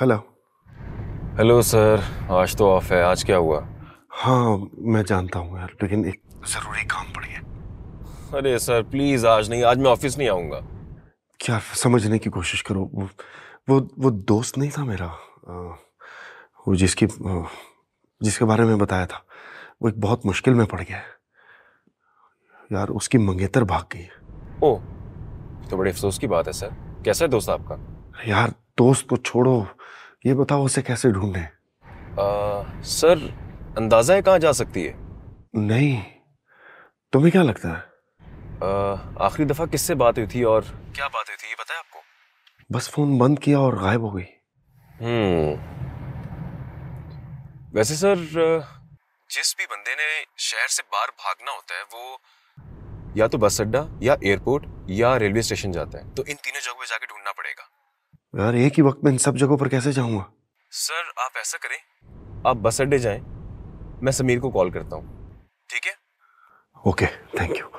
hello hello sir आज तो of है आज क्या हुआ हाँ मैं जानता हूँ यार लेकिन एक ज़रूरी काम पड़ी है अरे सर प्लीज़ आज नहीं आज मैं ऑफिस नहीं आऊँगा क्या समझने की कोशिश करो वो वो वो दोस्त नहीं था मेरा वो जिसकी जिसके बारे में बताया था वो एक बहुत मुश्किल में पड़ गया है यार उसकी मंगेतर भाग गई है ओ तो बड़े अफसोस की बात है सर कैसा है दोस्त आपका यार दोस्त को छोड़ो ये बताओ उसे कैसे ढूंढे सर अंदाजा है कहाँ जा सकती है नहीं तुम्हें क्या लगता है आखिरी दफा किससे बात हुई थी और क्या बात हुई थी ये बताया आपको बस फोन बंद किया और गायब हो गई हम्म वैसे सर जिस भी बंदे ने शहर से बाहर भागना होता है वो या तो बस अड्डा या एयरपोर्ट या रेलवे स्टेशन जाता है तो इन तीनों जगह पे जाके ढूंढना पड़ेगा यार एक ही वक्त में इन सब जगहों पर कैसे जाऊंगा सर आप ऐसा करें आप बस अड्डे जाएं मैं समीर को कॉल करता हूँ ठीक है ओके थैंक यू